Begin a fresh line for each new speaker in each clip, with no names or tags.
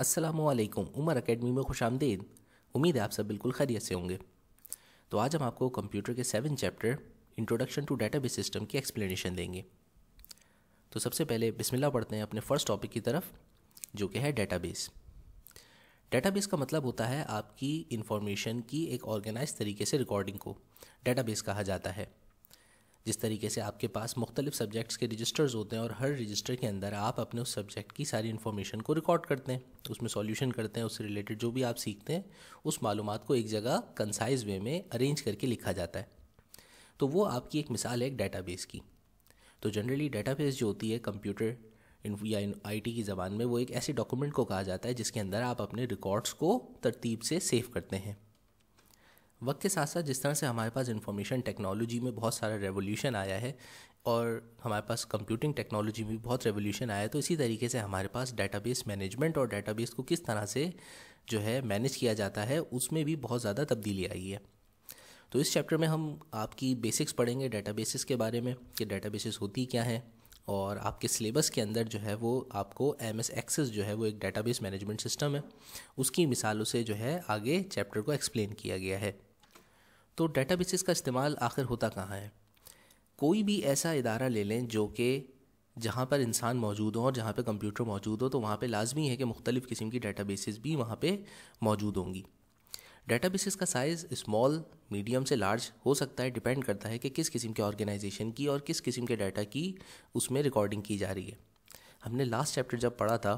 असलकम उमर अकेडमी में खुश आमदीद उम्मीद है आप सब बिल्कुल खैरियत से होंगे तो आज हम आपको कंप्यूटर के seven chapter introduction to database system की एक्सप्लेनेशन देंगे तो सबसे पहले बिस्मिल्लाह पढ़ते हैं अपने फ़र्स्ट टॉपिक की तरफ जो कि है डेटाबेस डेटाबेस का मतलब होता है आपकी इंफॉर्मेशन की एक ऑर्गेनाइज तरीके से रिकॉर्डिंग को डेटाबेस कहा जाता है जिस तरीके से आपके पास मुख्तलिफ सब्जेक्ट्स के रजिस्टर्स होते हैं और हर रजिस्टर के अंदर आप अपने उस सब्जेक्ट की सारी इन्फॉर्मेशन को रिकॉर्ड करते हैं उसमें सॉल्यूशन करते हैं उससे रिलेटेड जो भी आप सीखते हैं उस मालूम को एक जगह कंसाइज वे में अरेंज करके लिखा जाता है तो वो आपकी एक मिसाल है एक बेस की तो जनरली बेस जो होती है कंप्यूटर या टी की ज़बान में वो एक ऐसे डॉक्यूमेंट को कहा जाता है जिसके अंदर आप अपने रिकॉर्ड्स को तरतीब से सेव करते हैं वक्त के साथ साथ जिस तरह से हमारे पास इंफॉर्मेशन टेक्नोलॉजी में बहुत सारा रेवोल्यूशन आया है और हमारे पास कंप्यूटिंग टेक्नोलॉजी में भी बहुत रेवोल्यूशन आया है तो इसी तरीके से हमारे पास बेस मैनेजमेंट और बेस को किस तरह से जो है मैनेज किया जाता है उसमें भी बहुत ज़्यादा तब्दीली आई है तो इस चैप्टर में हम आपकी बेसिक्स पढ़ेंगे डाटाबेसिस के बारे में कि डाटाबेसिस होती क्या हैं और आपके सिलेबस के अंदर जो है वो आपको एम एस एक्सेस जो है वो एक बेस मैनेजमेंट सिस्टम है उसकी मिसालों से जो है आगे चैप्टर को एक्सप्लेन किया गया है तो डेटाबेसिस का इस्तेमाल आखिर होता कहाँ है कोई भी ऐसा इदारा ले लें जो कि जहाँ पर इंसान मौजूद हो और जहाँ पर कंप्यूटर मौजूद हो तो वहाँ पर लाजमी है कि मुख्तलिफ़ किस्म की डाटा बेस भी वहाँ पर मौजूद होंगी डाटा बेसिस का साइज़ स्मॉल मीडियम से लार्ज हो सकता है डिपेंड करता है कि किस किस्म के ऑर्गेनाइजेशन की और किस किस्म के डाटा की उसमें रिकॉर्डिंग की जा रही है हमने लास्ट चैप्टर जब पढ़ा था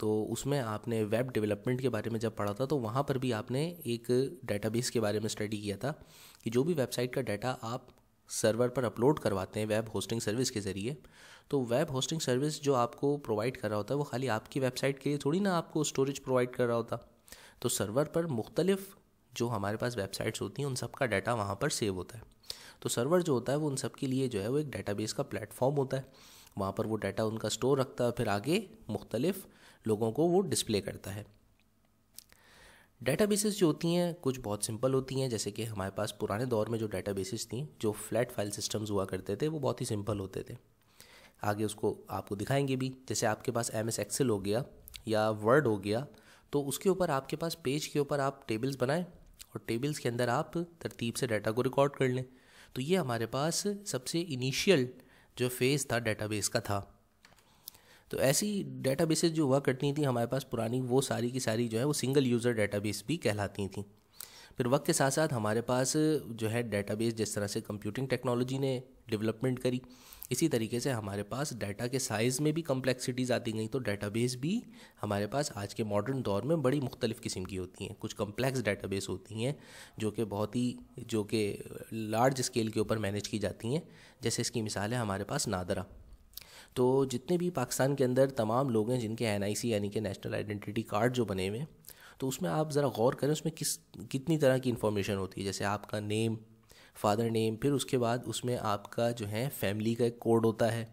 तो उसमें आपने वेब डेवलपमेंट के बारे में जब पढ़ा था तो वहाँ पर भी आपने एक डेटाबेस के बारे में स्टडी किया था कि जो भी वेबसाइट का डाटा आप सर्वर पर अपलोड करवाते हैं वेब होस्टिंग सर्विस के ज़रिए तो वेब होस्टिंग सर्विस जो आपको प्रोवाइड कर रहा होता है वो खाली आपकी वेबसाइट के लिए थोड़ी ना आपको स्टोरेज प्रोवाइड कर रहा होता तो सर्वर पर मुख्तलिफ जो हमारे पास वेबसाइट्स होती हैं उन सब का डाटा वहाँ पर सेव होता है तो सर्वर जो होता है वो उन सब के लिए जो है वो एक डेटाबेस का प्लेटफॉर्म होता है वहाँ पर वो डाटा उनका स्टोर रखता है फिर आगे मुख्तलिफ़ लोगों को वो डिस्प्ले करता है डाटा जो होती हैं कुछ बहुत सिंपल होती हैं जैसे कि हमारे पास पुराने दौर में जो डाटा बेसिस थी जो फ्लैट फाइल सिस्टम्स हुआ करते थे वो बहुत ही सिंपल होते थे आगे उसको आपको दिखाएंगे भी जैसे आपके पास एम एस एक्सेल हो गया या वर्ड हो गया तो उसके ऊपर आपके पास पेज के ऊपर आप टेबल्स बनाएं और टेबल्स के अंदर आप तरतीब से डाटा को रिकॉर्ड कर लें तो ये हमारे पास सबसे इनिशियल जो फेज़ था डेटाबेस का था तो ऐसी डेटाबेसेस जो हुआ करती थी हमारे पास पुरानी वो सारी की सारी जो है वो सिंगल यूज़र डेटाबेस भी कहलाती थी फिर वक्त के साथ साथ हमारे पास जो है डेटाबेस जिस तरह से कंप्यूटिंग टेक्नोलॉजी ने डेवलपमेंट करी इसी तरीके से हमारे पास डाटा के साइज़ में भी कम्प्लेक्सिटीज़ आती गई तो डेटाबेस भी हमारे पास आज के मॉडर्न दौर में बड़ी मुख्तलिफ़ किस्म की होती हैं कुछ कम्प्लेक्स डेटाबेस होती हैं जो कि बहुत ही जो कि लार्ज स्केल के ऊपर मैनेज की जाती हैं जैसे इसकी मिसाल है हमारे पास नादरा तो जितने भी पाकिस्तान के अंदर तमाम लोग हैं जिनके एन यानी कि नेशनल आइडेंटिटी कार्ड जो बने हुए हैं तो उसमें आप ज़रा गौर करें उसमें किस कितनी तरह की इन्फॉर्मेशन होती है जैसे आपका नेम फादर नेम फिर उसके बाद उसमें आपका जो है फैमिली का एक कोड होता है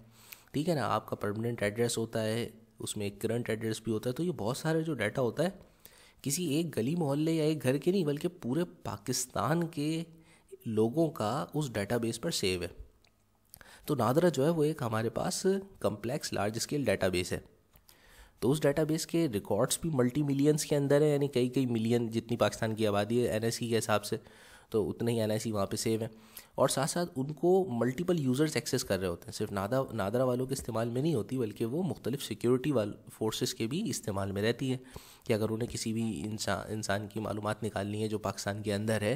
ठीक है ना आपका परमानेंट एड्रेस होता है उसमें एक करंट एड्रेस भी होता है तो ये बहुत सारे जो डाटा होता है किसी एक गली मोहल्ले या एक घर के नहीं बल्कि पूरे पाकिस्तान के लोगों का उस डाटाबेस पर सेव है तो नादरा जो है वो एक हमारे पास कम्प्लेक्स लार्ज स्केल डेटाबेस है तो उस डेटाबेस के रिकॉर्ड्स भी मल्टी मिलियंस के अंदर है यानी कई कई मिलियन जितनी पाकिस्तान की आबादी है एन e के हिसाब से तो उतने ही एन आई सी वहाँ पर सेव है और साथ साथ उनको मल्टीपल यूज़र्स एक्सेस कर रहे होते हैं सिर्फ नादा नादरा वालों के इस्तेमाल में नहीं होती बल्कि वो मुख्तलिफ सिक्योरिटी वाल फोर्सेस के भी इस्तेमाल में रहती है कि अगर उन्हें किसी भी इंसान इंसान की मालूम निकालनी है जो पाकिस्तान के अंदर है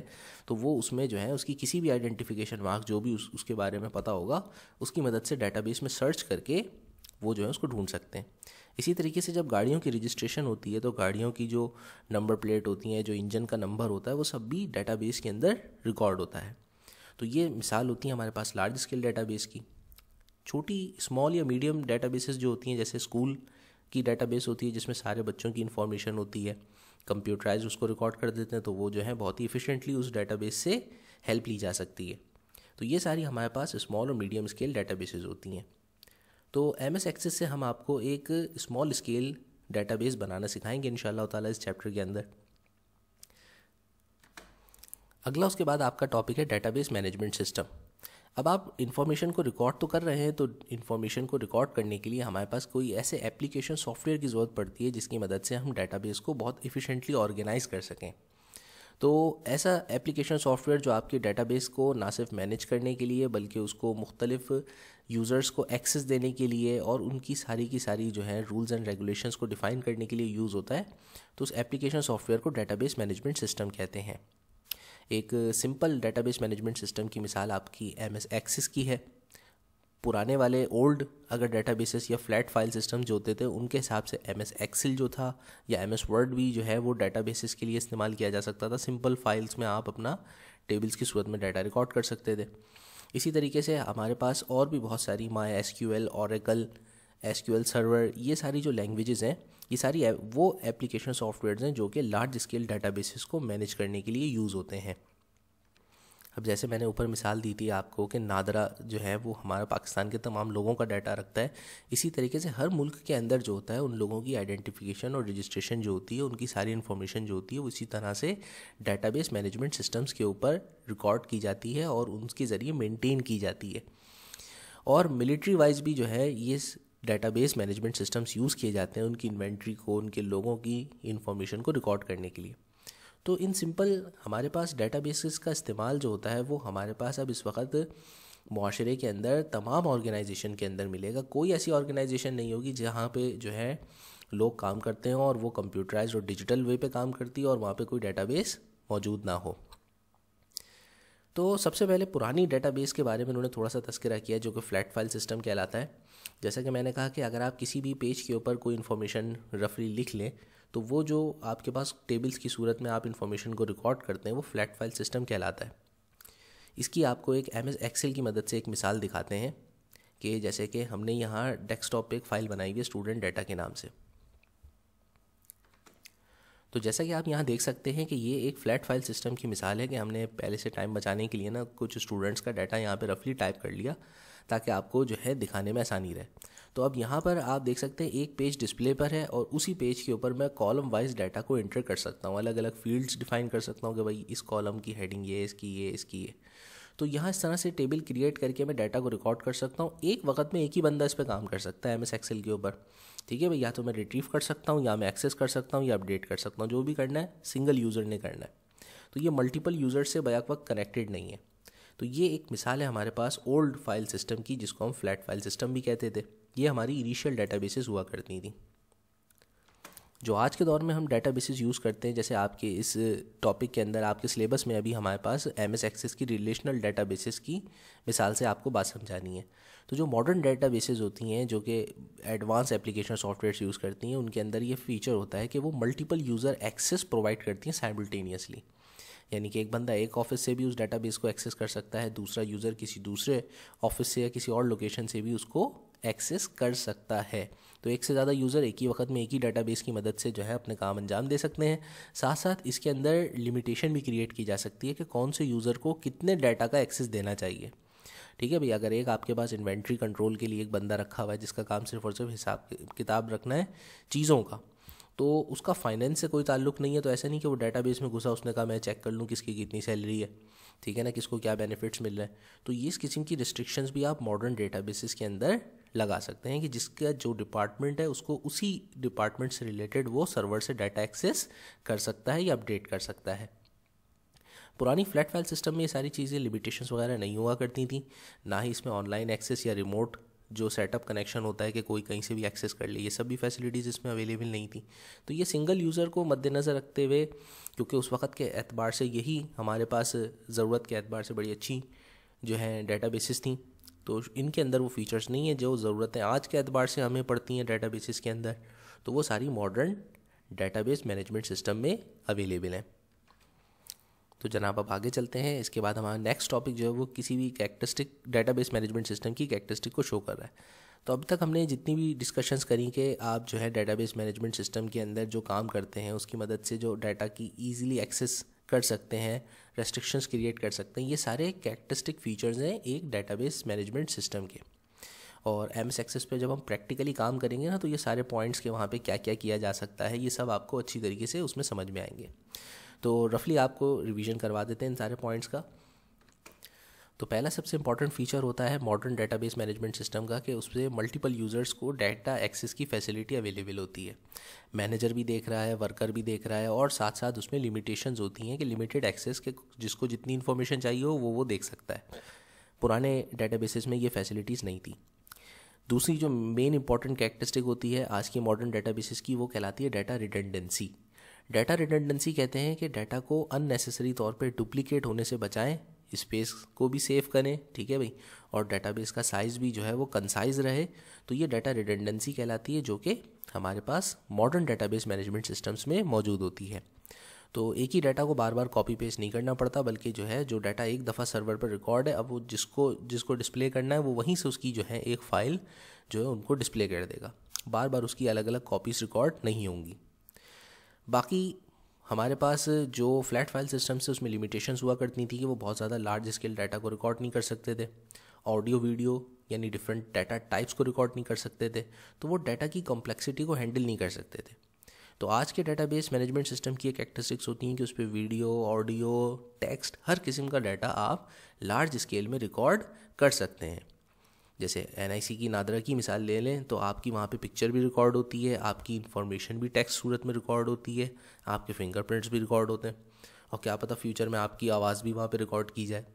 तो वो उसमें जो है उसकी किसी भी आइडेंटिफिकेशन मार्क जो भी उस, उसके बारे में पता होगा उसकी मदद से बेस में सर्च करके वो जो है उसको ढूंढ सकते हैं इसी तरीके से जब गाड़ियों की रजिस्ट्रेशन होती है तो गाड़ियों की जो नंबर प्लेट होती हैं जो इंजन का नंबर होता है वो सब भी डेटाबेस के अंदर रिकॉर्ड होता है तो ये मिसाल होती है हमारे पास लार्ज स्केल डेटाबेस की छोटी स्मॉल या मीडियम डेटाबेसेस जो होती हैं जैसे स्कूल की डेटाबेस होती है जिसमें सारे बच्चों की इन्फॉर्मेशन होती है कंप्यूटराइज उसको रिकॉर्ड कर देते हैं तो वो जो है बहुत ही इफ़िशेंटली उस डेटाबेस से हेल्प ली जा सकती है तो ये सारी हमारे पास स्मॉल और मीडियम स्केल डेटाबेसेस होती हैं तो एम एस एक्सेस से हम आपको एक स्मॉल स्केल डेटाबेस बनाना सिखाएंगे इन ताला इस चैप्टर के अंदर अगला उसके बाद आपका टॉपिक है डेटाबेस मैनेजमेंट सिस्टम अब आप इन्फॉर्मेशन को रिकॉर्ड तो कर रहे हैं तो इन्फॉर्मेशन को रिकॉर्ड करने के लिए हमारे पास कोई ऐसे एप्लीकेशन सॉफ्टवेयर की ज़रूरत पड़ती है जिसकी मदद से हम डेटाबेस को बहुत इफ़िशेंटली ऑर्गेनाइज कर सकें तो ऐसा एप्लीकेशन सॉफ्टवेयर जो आपके डेटाबेस को ना सिर्फ मैनेज करने के लिए बल्कि उसको मुख्तलिफ यूज़र्स को एक्सेस देने के लिए और उनकी सारी की सारी जो है रूल्स एंड रेगुलेशंस को डिफ़ाइन करने के लिए यूज़ होता है तो उस एप्लीकेशन सॉफ्टवेयर को डेटाबेस मैनेजमेंट सिस्टम कहते हैं एक सिंपल डेटाबेस मैनेजमेंट सिस्टम की मिसाल आपकी एम एस एक्सिस की है पुराने वाले ओल्ड अगर बेसिस या फ्लैट फाइल सिस्टम जो होते थे उनके हिसाब से एम एस एक्सिल जो था या एम एस वर्ड भी जो है वो बेसिस के लिए इस्तेमाल किया जा सकता था सिंपल फाइल्स में आप अपना टेबल्स की सूरत में डाटा रिकॉर्ड कर सकते थे इसी तरीके से हमारे पास और भी बहुत सारी my S Q L Oracle S Q L server ये सारी जो लैंग्वेजेज़ हैं ये सारी वो एप्लीकेशन सॉफ्टवेयर हैं जो कि लार्ज स्केल डाटा को मैनेज करने के लिए यूज़ होते हैं अब जैसे मैंने ऊपर मिसाल दी थी आपको कि नादरा जो है वो हमारा पाकिस्तान के तमाम लोगों का डाटा रखता है इसी तरीके से हर मुल्क के अंदर जो होता है उन लोगों की आइडेंटिफिकेशन और रजिस्ट्रेशन जो होती है उनकी सारी इन्फॉर्मेशन जो होती है वो इसी तरह से डाटाबेस मैनेजमेंट सिस्टम्स के ऊपर रिकॉर्ड की जाती है और उनके ज़रिए मेनटेन की जाती है और मिलिट्री वाइज भी जो है ये डेटाबेस मैनेजमेंट सिस्टम्स यूज़ किए जाते हैं उनकी इन्वेंट्री को उनके लोगों की इन्फॉर्मेशन को रिकॉर्ड करने के लिए तो इन सिंपल हमारे पास डेटाबेसेस का इस्तेमाल जो होता है वो हमारे पास अब इस वक्त माशरे के अंदर तमाम ऑर्गेनाइजेशन के अंदर मिलेगा कोई ऐसी ऑर्गेनाइजेशन नहीं होगी जहाँ पे जो है लोग काम करते हैं और वो कंप्यूटराइज और डिजिटल वे पे काम करती है और वहाँ पे कोई डेटाबेस मौजूद ना हो तो सबसे पहले पुरानी डेटाबेस के बारे में उन्होंने थोड़ा सा तस्करा किया जो कि फ्लैट फाइल सिस्टम कहलाता है जैसा कि मैंने कहा कि अगर आप किसी भी पेज के ऊपर कोई इन्फॉर्मेशन रफली लिख लें तो वो जो आपके पास टेबल्स की सूरत में आप इन्फॉर्मेशन को रिकॉर्ड करते हैं वो फ्लैट फाइल सिस्टम कहलाता है इसकी आपको एक एम एस एक्सेल की मदद से एक मिसाल दिखाते हैं कि जैसे कि हमने यहाँ डेस्कटॉप पे एक फ़ाइल बनाई हुई है स्टूडेंट डाटा के नाम से तो जैसा कि आप यहाँ देख सकते हैं कि ये एक फ्लैट फाइल सिस्टम की मिसाल है कि हमने पहले से टाइम बचाने के लिए ना कुछ स्टूडेंट्स का डाटा यहाँ पर रफली टाइप कर लिया ताकि आपको जो है दिखाने में आसानी रहे तो अब यहाँ पर आप देख सकते हैं एक पेज डिस्प्ले पर है और उसी पेज के ऊपर मैं कॉलम वाइज डाटा को इंटर कर सकता हूँ अलग अलग फील्ड्स डिफाइन कर सकता हूँ कि भाई इस कॉलम की हेडिंग ये इसकी ये इसकी ये तो यहाँ इस तरह से टेबल क्रिएट करके मैं डाटा को रिकॉर्ड कर सकता हूँ एक वक्त में एक ही बंदा इस पर काम कर सकता है एम एस एक्सेल के ऊपर ठीक है भाई या तो मैं रिट्रीव कर सकता हूँ या मैं एक्सेस कर सकता हूँ या अपडेट कर सकता हूँ जो भी करना है सिंगल यूज़र ने करना है तो ये मल्टीपल यूज़र से बैक वक्त कनेक्टेड नहीं है तो ये एक मिसाल है हमारे पास ओल्ड फाइल सिस्टम की जिसको हम फ्लैट फाइल सिस्टम भी कहते थे ये हमारी इनिशियल डेटाबेसेस हुआ करती थी जो आज के दौर में हम डाटा यूज़ करते हैं जैसे आपके इस टॉपिक के अंदर आपके सिलेबस में अभी हमारे पास एम एस एक्सेस की रिलेशनल डाटा बेसिस की मिसाल से आपको बात समझानी है तो जो मॉडर्न डाटा होती हैं जो कि एडवांस एप्लीकेशन सॉफ्टवेयर यूज़ करती हैं उनके अंदर ये फीचर होता है कि वो मल्टीपल यूज़र एक्सेस प्रोवाइड करती हैं साइमल्टेनियसली यानी कि एक बंदा एक ऑफिस से भी उस डेटाबेस को एक्सेस कर सकता है दूसरा यूज़र किसी दूसरे ऑफिस से या किसी और लोकेशन से भी उसको एक्सेस कर सकता है तो एक से ज़्यादा यूज़र एक ही वक्त में एक ही बेस की मदद से जो है अपने काम अंजाम दे सकते हैं साथ साथ इसके अंदर लिमिटेशन भी क्रिएट की जा सकती है कि कौन से यूज़र को कितने डाटा का एक्सेस देना चाहिए ठीक है भैया अगर एक आपके पास इन्वेंट्री कंट्रोल के लिए एक बंदा रखा हुआ है जिसका काम सिर्फ और सिर्फ हिसाब किताब रखना है चीज़ों का तो उसका फाइनेंस से कोई ताल्लुक नहीं है तो ऐसा नहीं कि वो बेस में घुसा उसने कहा मैं चेक कर लूँ किसकी कितनी सैलरी है ठीक है ना किसको क्या बेनिफिट्स मिल रहे हैं तो ये इस किस्म की रिस्ट्रिक्शंस भी आप मॉडर्न डेटाबेसिस के अंदर लगा सकते हैं कि जिसका जो डिपार्टमेंट है उसको उसी डिपार्टमेंट से रिलेटेड वो सर्वर से डाटा एक्सेस कर सकता है या अपडेट कर सकता है पुरानी फ्लैट फाइल सिस्टम में ये सारी चीज़ें लिमिटेशंस वगैरह नहीं हुआ करती थी ना ही इसमें ऑनलाइन एक्सेस या रिमोट जो सेटअप कनेक्शन होता है कि कोई कहीं से भी एक्सेस कर ले ये सब भी फैसिलिटीज़ इसमें अवेलेबल नहीं थी तो ये सिंगल यूज़र को मद्देनज़र रखते हुए क्योंकि उस वक्त के एतबार से यही हमारे पास ज़रूरत के एतबार से बड़ी अच्छी जो है डेटा बेसिस थी तो इनके अंदर वो फीचर्स नहीं है जो ज़रूरतें आज के अतबार से हमें पड़ती हैं डाटा बेसिस के अंदर तो वो सारी मॉडर्न बेस मैनेजमेंट सिस्टम में अवेलेबल हैं तो जनाब आप आगे चलते हैं इसके बाद हमारा नेक्स्ट टॉपिक जो है वो किसी भी डाटा बेस मैनेजमेंट सिस्टम की कैक्टरिस्टिक को शो कर रहा है तो अब तक हमने जितनी भी डिस्कशंस करी कि आप जो है बेस मैनेजमेंट सिस्टम के अंदर जो काम करते हैं उसकी मदद से जो डाटा की ईजिली एक्सेस कर सकते हैं रेस्ट्रिक्शंस क्रिएट कर सकते हैं ये सारे कैरेक्टरिस्टिक फीचर्स हैं एक डेटाबेस मैनेजमेंट सिस्टम के और एम एस एक्सेस पर जब हम प्रैक्टिकली काम करेंगे ना तो ये सारे पॉइंट्स के वहाँ पे क्या क्या किया जा सकता है ये सब आपको अच्छी तरीके से उसमें समझ में आएंगे तो रफली आपको रिवीजन करवा देते हैं इन सारे पॉइंट्स का तो पहला सबसे इंपॉर्टेंट फीचर होता है मॉडर्न डेटाबेस मैनेजमेंट सिस्टम का कि उससे मल्टीपल यूज़र्स को डाटा एक्सेस की फैसिलिटी अवेलेबल होती है मैनेजर भी देख रहा है वर्कर भी देख रहा है और साथ साथ उसमें लिमिटेशंस होती हैं कि लिमिटेड एक्सेस के जिसको जितनी इन्फॉर्मेशन चाहिए हो वो वो देख सकता है पुराने डेटाबेसेस में ये फैसिलिटीज़ नहीं थी दूसरी जो मेन इंपॉर्टेंट कैरेक्टरिस्टिक होती है आज की मॉडर्न डेटाबेसेस की वो कहलाती है डाटा रिटेंडेंसी डाटा रिटेंडेंसी कहते हैं कि डाटा को अननेसेसरी तौर पर डुप्लीकेट होने से बचाएं स्पेस को भी सेव करें ठीक है भाई और डेटाबेस का साइज़ भी जो है वो कंसाइज रहे तो ये डाटा रिडेंडेंसी कहलाती है जो कि हमारे पास मॉडर्न डेटाबेस मैनेजमेंट सिस्टम्स में मौजूद होती है तो एक ही डाटा को बार बार कॉपी पेस्ट नहीं करना पड़ता बल्कि जो है जो डाटा एक दफ़ा सर्वर पर रिकॉर्ड है अब वो जिसको जिसको डिस्प्ले करना है वो वहीं से उसकी जो है एक फ़ाइल जो है उनको डिस्प्ले कर देगा बार बार उसकी अलग अलग कॉपीज़ रिकॉर्ड नहीं होंगी बाकी हमारे पास जो फ्लैट फाइल सिस्टम्स थे उसमें लिमिटेशंस हुआ करती थी कि वो बहुत ज़्यादा लार्ज स्केल डाटा को रिकॉर्ड नहीं कर सकते थे ऑडियो वीडियो यानी डिफरेंट डाटा टाइप्स को रिकॉर्ड नहीं कर सकते थे तो वो डाटा की कॉम्प्लेक्सिटी को हैंडल नहीं कर सकते थे तो आज के बेस मैनेजमेंट सिस्टम की एक एक्टरिस्टिक्स होती हैं कि उस पर वीडियो ऑडियो टेक्स्ट हर किस्म का डाटा आप लार्ज स्केल में रिकॉर्ड कर सकते हैं जैसे एन की नादरा की मिसाल ले लें तो आपकी वहाँ पे पिक्चर भी रिकॉर्ड होती है आपकी इन्फॉर्मेशन भी टेक्स्ट सूरत में रिकॉर्ड होती है आपके फिंगरप्रिंट्स भी रिकॉर्ड होते हैं और क्या पता फ्यूचर में आपकी आवाज़ भी वहाँ पर रिकॉर्ड की जाए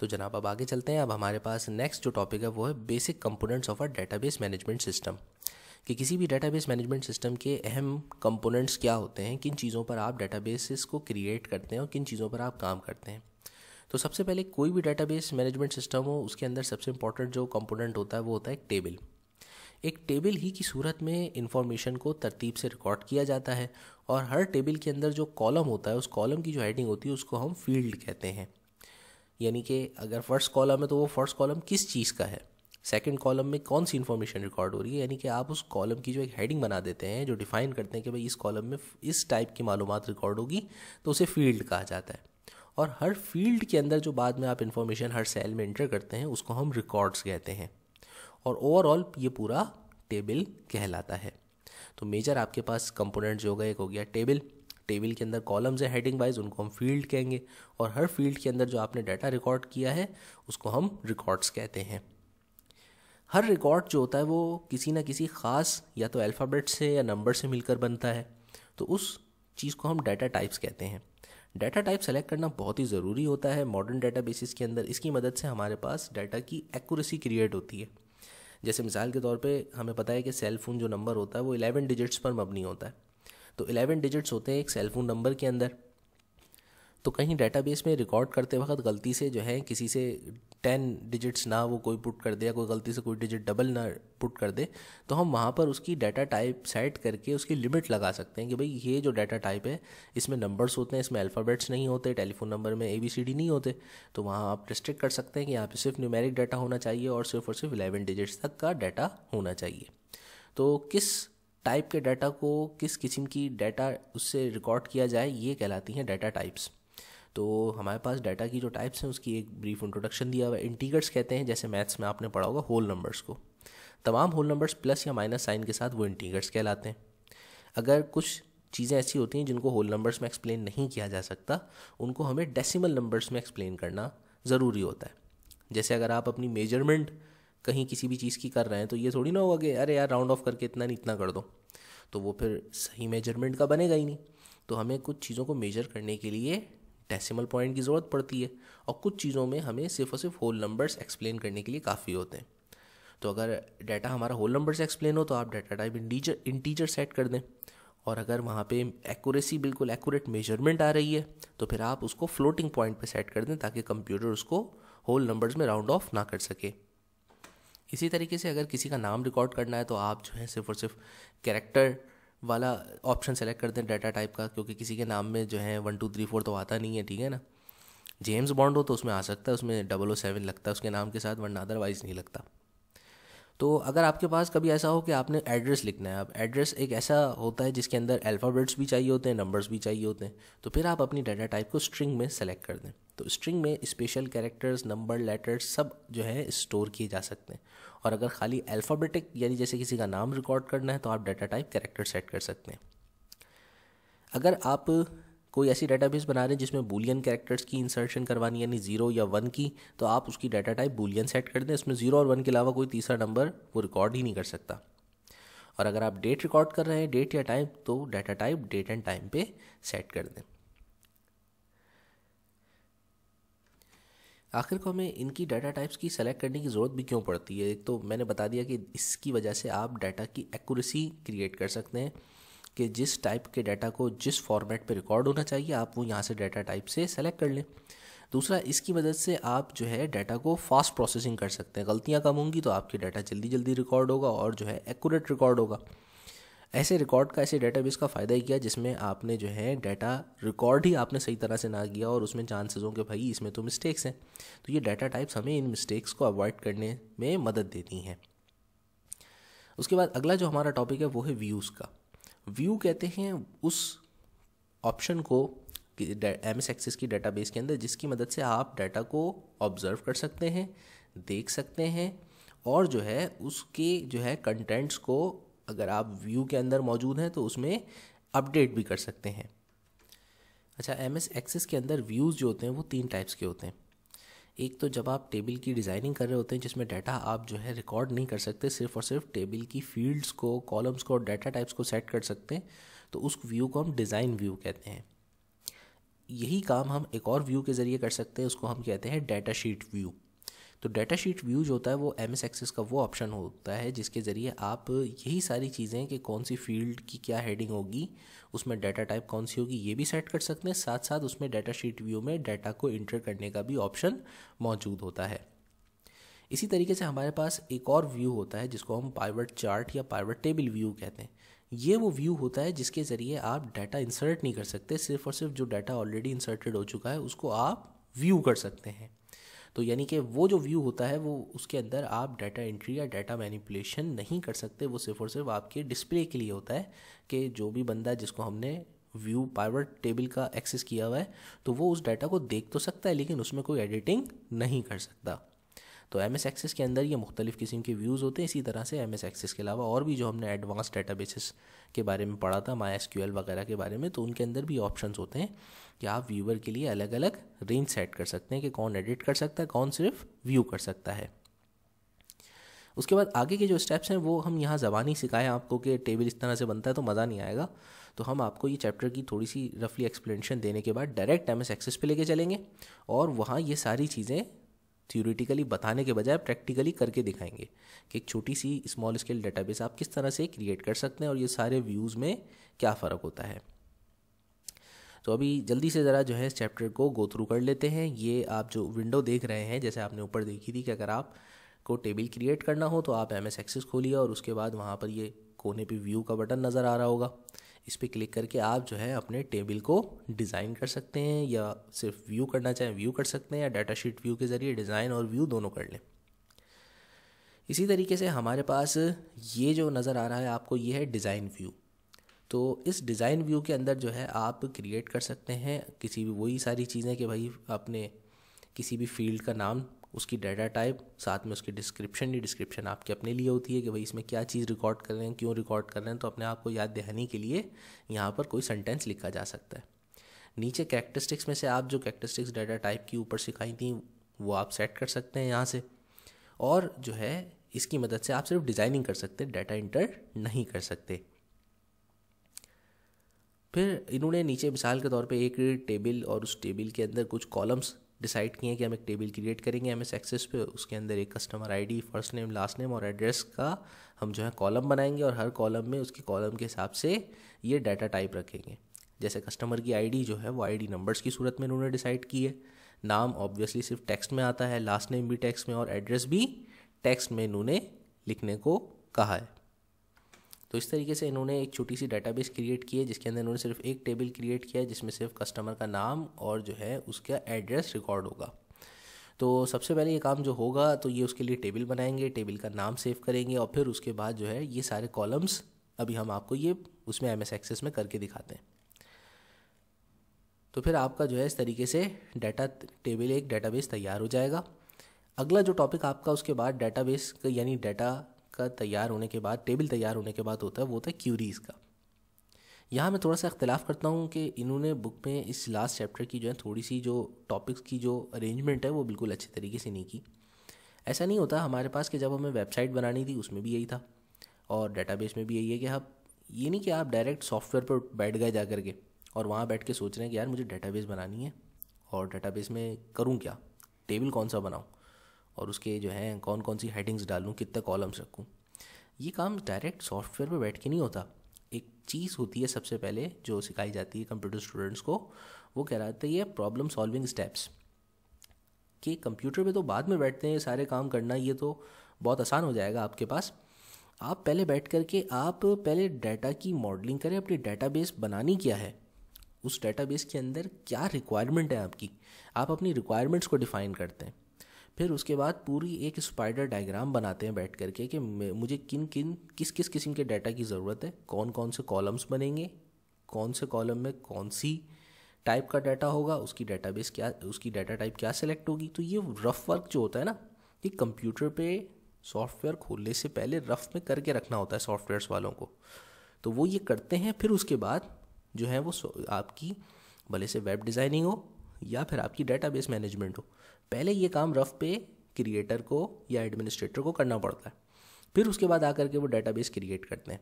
तो जनाब अब आगे चलते हैं अब हमारे पास नेक्स्ट जो टॉपिक है वो है basic components of a database management system कि किसी भी डेटाबेस मैनेजमेंट सिस्टम के अहम कंपोनेंट्स क्या होते हैं किन चीज़ों पर आप डेटाबेसिस को क्रिएट करते हैं और किन चीज़ों पर आप काम करते हैं तो सबसे पहले कोई भी बेस मैनेजमेंट सिस्टम हो उसके अंदर सबसे इंपॉर्टेंट जो कंपोनेंट होता है वो होता है एक टेबल एक टेबल ही की सूरत में इंफॉर्मेशन को तरतीब से रिकॉर्ड किया जाता है और हर टेबल के अंदर जो कॉलम होता है उस कॉलम की जो हेडिंग होती है उसको हम फील्ड कहते हैं यानी कि अगर फर्स्ट कॉलम है तो वो फर्स्ट कॉलम किस चीज़ का है सेकंड कॉलम में कौन सी इन्फॉर्मेशन रिकॉर्ड हो रही है यानी कि आप उस कॉलम की जो एक हेडिंग बना देते हैं जो डिफाइन करते हैं कि भाई इस कॉलम में इस टाइप की मालूम रिकॉर्ड होगी तो उसे फील्ड कहा जाता है और हर फील्ड के अंदर जो बाद में आप इन्फॉर्मेशन हर सेल में इंटर करते हैं उसको हम रिकॉर्ड्स कहते हैं और ओवरऑल ये पूरा टेबल कहलाता है तो मेजर आपके पास कंपोनेंट जो गए एक हो गया टेबल टेबल के अंदर कॉलम्स हैं हेडिंग वाइज उनको हम फील्ड कहेंगे और हर फील्ड के अंदर जो आपने डाटा रिकॉर्ड किया है उसको हम रिकॉर्ड्स कहते हैं हर रिकॉर्ड जो होता है वो किसी ना किसी ख़ास या तो अल्फ़ाबेट से या नंबर से मिलकर बनता है तो उस चीज़ को हम डाटा टाइप्स कहते हैं डाटा टाइप सेलेक्ट करना बहुत ही ज़रूरी होता है मॉडर्न डाटा बेसिस के अंदर इसकी मदद से हमारे पास डाटा की एक्यूरेसी क्रिएट होती है जैसे मिसाल के तौर पे हमें पता है कि सेल फ़ोन जो नंबर होता है वो इलेवन डिजिट्स पर मबनी होता है तो इलेवन डिजिट्स होते हैं एक सेल फ़ोन नंबर के अंदर तो कहीं डेटाबेस में रिकॉर्ड करते वक्त गलती से जो है किसी से टेन डिजिट्स ना वो कोई पुट कर दे या कोई गलती से कोई डिजिट डबल ना पुट कर दे तो हम वहाँ पर उसकी डाटा टाइप सेट करके उसकी लिमिट लगा सकते हैं कि भाई ये जो डाटा टाइप है इसमें नंबर्स होते हैं इसमें अल्फ़ाबेट्स नहीं होते टेलीफोन नंबर में ए बी सी डी नहीं होते तो वहाँ आप रिस्ट्रिक्ट कर सकते हैं कि यहाँ पर सिर्फ न्यूमेरिक डाटा होना चाहिए और सिर्फ और सिर्फ इलेवन डिजिट्स तक का डाटा होना चाहिए तो किस टाइप के डाटा को किस किस्म की डाटा उससे रिकॉर्ड किया जाए ये कहलाती हैं डाटा टाइप्स तो हमारे पास डाटा की जो टाइप्स हैं उसकी एक ब्रीफ इंट्रोडक्शन दिया हुआ है इंटीगर्स कहते हैं जैसे मैथ्स में आपने पढ़ा होगा होल नंबर्स को तमाम होल नंबर्स प्लस या माइनस साइन के साथ वो इंटीगर्स कहलाते हैं अगर कुछ चीज़ें ऐसी होती हैं जिनको होल नंबर्स में एक्सप्लेन नहीं किया जा सकता उनको हमें डेसिमल नंबर्स में एक्सप्लेन करना ज़रूरी होता है जैसे अगर आप अपनी मेजरमेंट कहीं किसी भी चीज़ की कर रहे हैं तो ये थोड़ी ना होगा कि अरे यार राउंड ऑफ करके इतना नहीं इतना कर दो तो वो फिर सही मेजरमेंट का बनेगा ही नहीं तो हमें कुछ चीज़ों को मेजर करने के लिए डेसिमल पॉइंट की ज़रूरत पड़ती है और कुछ चीज़ों में हमें सिर्फ और सिर्फ होल नंबर्स एक्सप्लेन करने के लिए काफ़ी होते हैं तो अगर डाटा हमारा होल नंबर एक्सप्लेन हो तो आप data type integer integer set कर दें और अगर वहाँ पे एक्यूरेसी बिल्कुल एक्यूरेट मेजरमेंट आ रही है तो फिर आप उसको फ्लोटिंग पॉइंट पे सेट कर दें ताकि कंप्यूटर उसको होल नंबर्स में राउंड ऑफ ना कर सके इसी तरीके से अगर किसी का नाम रिकॉर्ड करना है तो आप जो है सिर्फ और सिर्फ कैरेक्टर वाला ऑप्शन सेलेक्ट करते हैं डाटा टाइप का क्योंकि किसी के नाम में जो है वन टू थ्री फोर तो आता नहीं है ठीक है ना जेम्स बॉन्ड हो तो उसमें आ सकता है उसमें डबल ओ सेवन लगता है उसके नाम के साथ वरना अदरवाइज़ नहीं लगता तो अगर आपके पास कभी ऐसा हो कि आपने एड्रेस लिखना है अब एड्रेस एक ऐसा होता है जिसके अंदर अल्फ़ाबेट्स भी चाहिए होते हैं नंबर्स भी चाहिए होते हैं तो फिर आप अपनी डाटा टाइप को स्ट्रिंग में सेलेक्ट कर दें तो स्ट्रिंग में स्पेशल कैरेक्टर्स नंबर लेटर्स सब जो है स्टोर किए जा सकते हैं और अगर खाली अल्फ़ाबेटिक यानी जैसे किसी का नाम रिकॉर्ड करना है तो आप डाटा टाइप कैरेक्टर सेट कर सकते हैं अगर आप कोई ऐसी डेटाबेस बना रहे हैं जिसमें बूलियन कैरेक्टर्स की इंसर्शन करवानी यानी जीरो या वन की तो आप उसकी डाटा टाइप बूलियन सेट कर दें इसमें जीरो और वन के अलावा कोई तीसरा नंबर वो रिकॉर्ड ही नहीं कर सकता और अगर आप डेट रिकॉर्ड कर रहे हैं डेट या टाइम तो data type date and time पे सेट कर दें आखिर को हमें इनकी डाटा टाइप्स की सेलेक्ट करने की ज़रूरत भी क्यों पड़ती है एक तो मैंने बता दिया कि इसकी वजह से आप डाटा की एक्यूरेसी क्रिएट कर सकते हैं कि जिस टाइप के डाटा को जिस फॉर्मेट पे रिकॉर्ड होना चाहिए आप वो यहाँ से डाटा टाइप से सेलेक्ट कर लें दूसरा इसकी मदद से आप जो है डाटा को फास्ट प्रोसेसिंग कर सकते हैं गलतियाँ कम होंगी तो आपके डाटा जल्दी जल्दी रिकॉर्ड होगा और जो है एक्यूरेट रिकॉर्ड होगा ऐसे रिकॉर्ड का ऐसे डेटाबेस का फ़ायदा ही किया जिसमें आपने जो है डाटा रिकॉर्ड ही आपने सही तरह से ना किया और उसमें चांसेस होंगे भाई इसमें तो मिस्टेक्स हैं तो ये डाटा टाइप्स हमें इन मिस्टेक्स को अवॉइड करने में मदद देती हैं उसके बाद अगला जो हमारा टॉपिक है वो है व्यूज़ का व्यू कहते हैं उस ऑप्शन को एम एस एक्सेस की डेटाबेस के अंदर जिसकी मदद से आप डाटा को ऑब्जर्व कर सकते हैं देख सकते हैं और जो है उसके जो है कंटेंट्स को अगर आप व्यू के अंदर मौजूद हैं तो उसमें अपडेट भी कर सकते हैं अच्छा एम एस एक्सेस के अंदर व्यूज़ जो होते हैं वो तीन टाइप्स के होते हैं एक तो जब आप टेबल की डिज़ाइनिंग कर रहे होते हैं जिसमें डाटा आप जो है रिकॉर्ड नहीं कर सकते सिर्फ और सिर्फ टेबल की फील्ड्स को कॉलम्स को और डाटा टाइप्स को सेट कर सकते हैं तो उस व्यू को हम डिज़ाइन व्यू कहते हैं यही काम हम एक और व्यू के ज़रिए कर सकते हैं उसको हम कहते हैं डाटा शीट व्यू तो डाटा शीट व्यू जो होता है वो एम एस एक्सेस का वो ऑप्शन होता है जिसके ज़रिए आप यही सारी चीज़ें कि कौन सी फील्ड की क्या हेडिंग होगी उसमें डाटा टाइप कौन सी होगी ये भी सेट कर सकते हैं साथ साथ उसमें डाटा शीट व्यू में डाटा को इंटर करने का भी ऑप्शन मौजूद होता है इसी तरीके से हमारे पास एक और व्यू होता है जिसको हम पाइवट चार्ट या पाइवट टेबल व्यू कहते हैं ये वो व्यू होता है जिसके ज़रिए आप डाटा इंसर्ट नहीं कर सकते सिर्फ और सिर्फ जो डाटा ऑलरेडी इंसर्टेड हो चुका है उसको आप व्यू कर सकते हैं तो यानी कि वो जो व्यू होता है वो उसके अंदर आप डाटा एंट्री या डाटा मैनिपुलेशन नहीं कर सकते वो सिर्फ और सिर्फ आपके डिस्प्ले के लिए होता है कि जो भी बंदा जिसको हमने व्यू पावर टेबल का एक्सेस किया हुआ है तो वो उस डाटा को देख तो सकता है लेकिन उसमें कोई एडिटिंग नहीं कर सकता तो एम एस एक्सेस के अंदर ये मुख्तलिफ़ किस्म के व्यूज़ होते हैं इसी तरह से एम एस एक्सेस के अलावा और भी जो हमने एडवांस डाटा बेसिस के बारे में पढ़ा था माई एस क्यू एल वगैरह के बारे में तो उनके अंदर भी ऑप्शन होते हैं कि आप व्यूवर के लिए अलग अलग रेंज सेट कर सकते हैं कि कौन एडिट कर सकता है कौन सिर्फ व्यू कर सकता है उसके बाद आगे के जो स्टेप्स हैं वो हम यहाँ ज़बानी सिखाएं आपको कि टेबल इस तरह से बनता है तो मज़ा नहीं आएगा तो हम आपको ये चैप्टर की थोड़ी सी रफली एक्सप्लेनेशन देने के बाद डायरेक्ट एम एस एक्सेस पे लेके चलेंगे और वहाँ ये सारी चीज़ें थ्योरेटिकली बताने के बजाय प्रैक्टिकली करके दिखाएंगे कि एक छोटी सी स्मॉल स्केल डेटाबेस आप किस तरह से क्रिएट कर सकते हैं और ये सारे व्यूज़ में क्या फ़र्क होता है तो अभी जल्दी से ज़रा जो है इस चैप्टर को गो थ्रू कर लेते हैं ये आप जो विंडो देख रहे हैं जैसे आपने ऊपर देखी थी कि अगर आप को टेबल क्रिएट करना हो तो आप एम एस एक्सेस खोलिए और उसके बाद वहाँ पर ये कोने पे व्यू का बटन नज़र आ रहा होगा इस पर क्लिक करके आप जो है अपने टेबल को डिज़ाइन कर सकते हैं या सिर्फ व्यू करना चाहें व्यू कर सकते हैं या डाटा शीट व्यू के ज़रिए डिज़ाइन और व्यू दोनों कर लें इसी तरीके से हमारे पास ये जो नज़र आ रहा है आपको ये है डिज़ाइन व्यू तो इस डिज़ाइन व्यू के अंदर जो है आप क्रिएट कर सकते हैं किसी भी वही सारी चीज़ें कि भाई आपने किसी भी फील्ड का नाम उसकी डाटा टाइप साथ में उसकी डिस्क्रिप्शन ही डिस्क्रिप्शन आपके अपने लिए होती है कि भाई इसमें क्या चीज़ रिकॉर्ड कर रहे हैं क्यों रिकॉर्ड कर रहे हैं तो अपने आप को याद दहाने के लिए यहाँ पर कोई सेंटेंस लिखा जा सकता है नीचे कैरेक्टरिस्टिक्स में से आप जो कैरेक्टरिस्टिक्स डाटा टाइप की ऊपर सिखाई थी वो आप सेट कर सकते हैं यहाँ से और जो है इसकी मदद से आप सिर्फ डिज़ाइनिंग कर सकते हैं डाटा इंटर नहीं कर सकते फिर इन्होंने नीचे मिसाल के तौर पे एक टेबल और उस टेबल के अंदर कुछ कॉलम्स डिसाइड किए कि हम एक टेबल क्रिएट करेंगे एम एस एक्सेस पे उसके अंदर एक customer ID first name last name और एड्रेस का हम जो है कॉलम बनाएंगे और हर कॉलम में उसके कॉलम के हिसाब से ये डाटा टाइप रखेंगे जैसे कस्टमर की आईडी जो है वो आईडी नंबर्स की सूरत में इन्होंने डिसाइड की है नाम ऑब्वियसली सिर्फ टेक्स्ट में आता है लास्ट नेम भी टेक्स्ट में और एड्रेस भी टेक्स्ट में इन्होंने लिखने को कहा है तो इस तरीके से इन्होंने एक छोटी सी डाटाबेस क्रिएट की है जिसके अंदर इन्होंने सिर्फ एक टेबल क्रिएट किया है जिसमें सिर्फ कस्टमर का नाम और जो है उसका एड्रेस रिकॉर्ड होगा तो सबसे पहले ये काम जो होगा तो ये उसके लिए टेबल बनाएंगे टेबल का नाम सेव करेंगे और फिर उसके बाद जो है ये सारे कॉलम्स अभी हम आपको ये उसमें एम एस एक्सेस में करके दिखाते हैं तो फिर आपका जो है इस तरीके से डाटा टेबल एक डाटाबेस तैयार हो जाएगा अगला जो टॉपिक आपका उसके बाद डाटाबेस यानी डाटा का तैयार होने के बाद टेबल तैयार होने के बाद होता है वो होता है क्यूरीज़ का यहाँ मैं थोड़ा सा इख्तलाफ करता हूँ कि इन्होंने बुक में इस लास्ट चैप्टर की जो है थोड़ी सी जो टॉपिक्स की जो अरेंजमेंट है वो बिल्कुल अच्छे तरीके से नहीं की ऐसा नहीं होता हमारे पास कि जब हमें वेबसाइट बनानी थी उसमें भी यही था और बेस में भी यही है कि आप ये नहीं कि आप डायरेक्ट सॉफ्टवेयर पर बैठ गए जा करके और वहाँ बैठ के सोच रहे हैं कि यार मुझे बेस बनानी है और बेस में करूँ क्या टेबल कौन सा बनाऊँ और उसके जो है कौन कौन सी हेडिंग्स डालूँ कितने कॉलम्स रखूँ ये काम डायरेक्ट सॉफ्टवेयर पर बैठ के नहीं होता एक चीज़ होती है सबसे पहले जो सिखाई जाती है कंप्यूटर स्टूडेंट्स को वो कह रहा था ये प्रॉब्लम सॉल्विंग स्टेप्स कि कंप्यूटर पे तो बाद में बैठते हैं सारे काम करना ये तो बहुत आसान हो जाएगा आपके पास आप पहले बैठ कर के आप पहले डाटा की मॉडलिंग करें अपनी बेस बनानी क्या है उस बेस के अंदर क्या रिक्वायरमेंट है आपकी आप अपनी रिक्वायरमेंट्स को डिफ़ाइन करते हैं फिर उसके बाद पूरी एक स्पाइडर डायग्राम बनाते हैं बैठ करके कि मुझे किन किन किस किस किस्म के डाटा की ज़रूरत है कौन कौन से कॉलम्स बनेंगे कौन से कॉलम में कौन सी टाइप का डाटा होगा उसकी डाटा बेस क्या उसकी डाटा टाइप क्या सेलेक्ट होगी तो ये रफ़ वर्क जो होता है ना ये कंप्यूटर पे सॉफ्टवेयर खोलने से पहले रफ़ में करके रखना होता है सॉफ्टवेयर्स वालों को तो वो ये करते हैं फिर उसके बाद जो है वो आपकी भले से वेब डिज़ाइनिंग हो या फिर आपकी बेस मैनेजमेंट हो पहले ये काम रफ पे क्रिएटर को या एडमिनिस्ट्रेटर को करना पड़ता है फिर उसके बाद आकर के वो डेटाबेस क्रिएट करते हैं